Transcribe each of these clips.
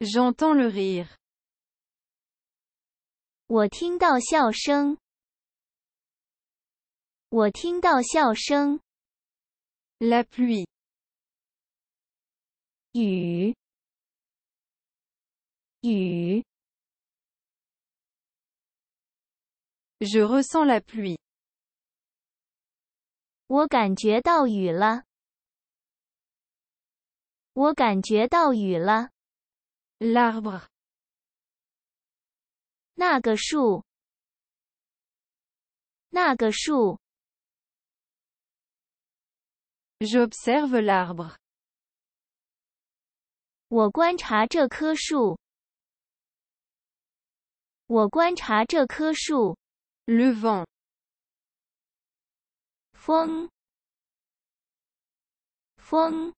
J'entends le rire. 我听到笑声。我听到笑声。La pluie，雨，雨。Je ressens la pluie，我感觉到雨了。我感觉到雨了。l'arbre，那个树，那个树。j'observe l'arbre，我观察这棵树。我观察这棵树。le vent，风，风。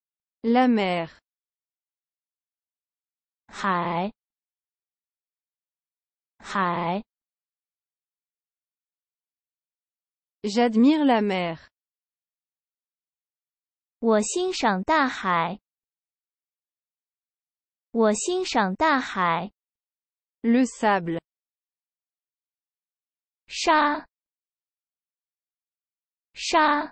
la mer. j'admire la mer. wu xing xiang da hi. wu le sable. chat. chat.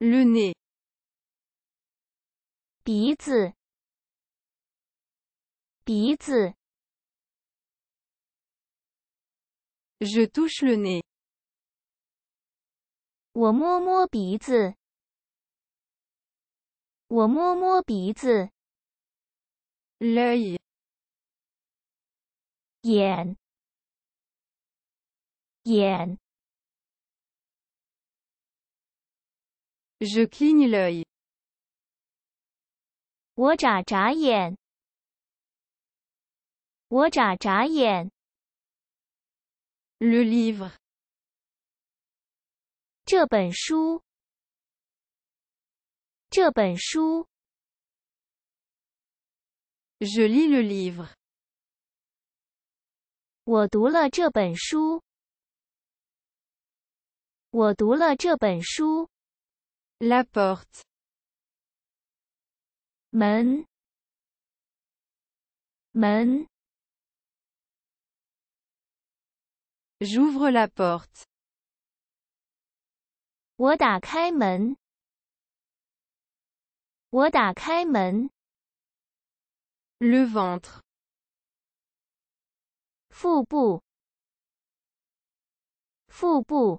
luné，鼻子，鼻子。Je touche le nez。我摸摸鼻子。我摸摸鼻子。l'œye，眼，眼。Je cligne les. 我眨眨眼。我眨眨眼。Le livre. 这本书。这本书。Je lis le livre. 我读了这本书。我读了这本书。La porte. Men. Men. J'ouvre la porte. Wo dǎkāi mén. Wo Le ventre. Fùbù. Fùbù.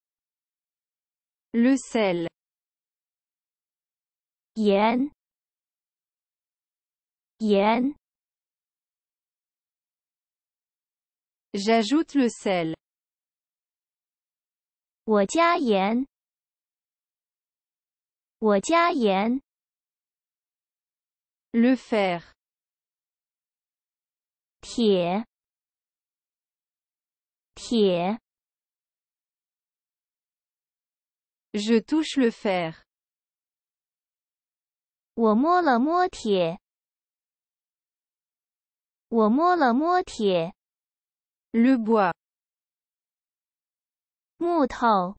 Le sel. Yen. Yen. J'ajoute le sel. Oua ya yen. Oua ya yen. Le fer. pierre pierre. Je touche le fer。我摸了摸铁。我摸了摸铁。Le bois。木头。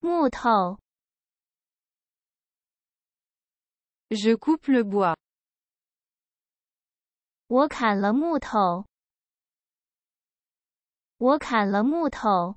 木头。Je coupe le bois。我砍了木头。我砍了木头。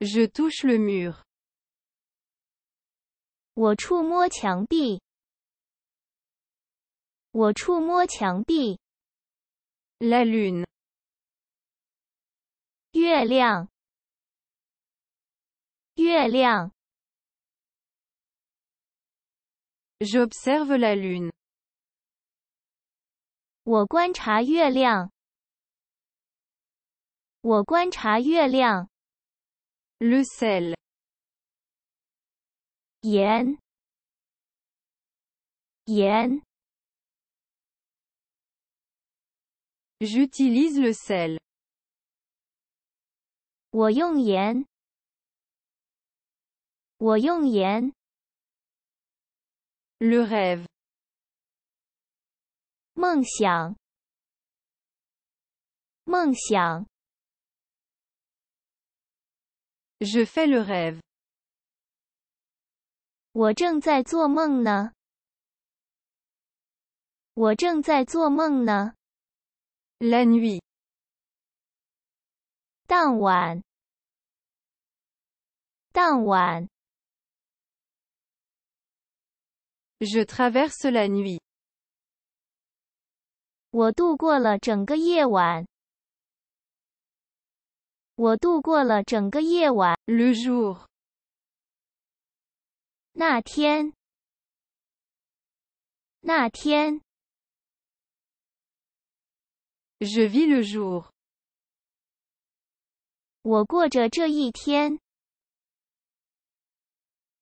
Je touche le mur. 我触摸墙壁。我触摸墙壁。La lune. 月亮。月亮。J'observe la lune. 我观察月亮。我观察月亮。Le sel. Yen. Yen. J'utilise le sel. Woi yen. Woi yen. Le rêve. Mangxiang. Mangxiang. Je fais le rêve。我正在做梦呢。我正在做梦呢。La nuit。当晚。当晚。Je traverse la nuit。我度过了整个夜晚。我度过了整个夜晚。Le jour，那天，那天，Je vis le jour，我过着这一天，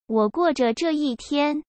我过着这一天。